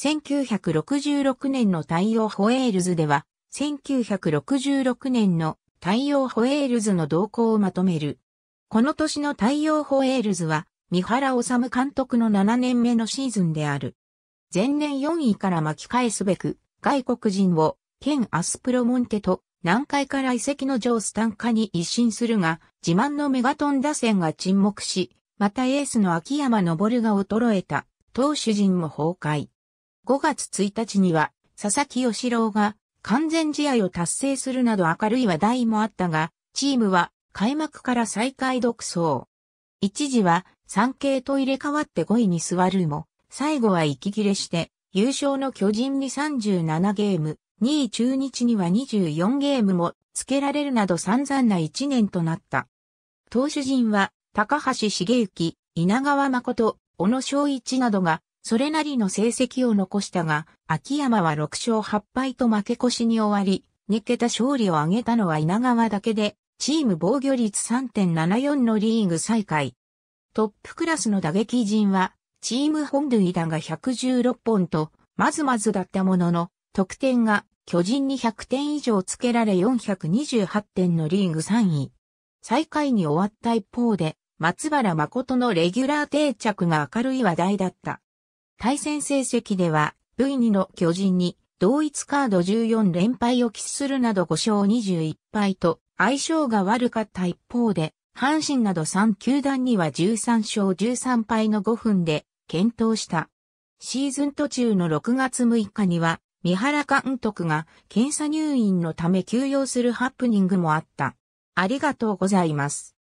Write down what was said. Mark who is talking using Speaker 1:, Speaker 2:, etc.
Speaker 1: 1966年の太陽ホエールズでは、1966年の太陽ホエールズの動向をまとめる。この年の太陽ホエールズは、三原治監督の7年目のシーズンである。前年4位から巻き返すべく、外国人を、県アスプロモンテと、南海から遺跡のジョースタン化に一新するが、自慢のメガトン打線が沈黙し、またエースの秋山昇が衰えた、投手陣も崩壊。5月1日には、佐々木義郎が完全試合を達成するなど明るい話題もあったが、チームは開幕から再開独走。一時は3系と入れ替わって5位に座るも、最後は息切れして、優勝の巨人に37ゲーム、2位中日には24ゲームもつけられるなど散々な1年となった。投手陣は、高橋茂之、稲川誠、小野昭一などがそれなりの成績を残したが、秋山は6勝8敗と負け越しに終わり、2桁勝利を挙げたのは稲川だけで、チーム防御率3.74のリーグ再開。トップクラスの打撃陣は、チーム本塁打が116本と、まずまずだったものの、得点が巨人に100点以上つけられ428点のリーグ3位。最下位に終わった一方で、松原誠のレギュラー定着が明るい話題だった。対戦成績では、V2 の巨人に、同一カード14連敗を喫するなど5勝21敗と、相性が悪かった一方で、阪神など3球団には13勝13敗の5分で、検討した。シーズン途中の6月6日には、三原監督が検査入院のため休養するハプニングもあった。ありがとうございます。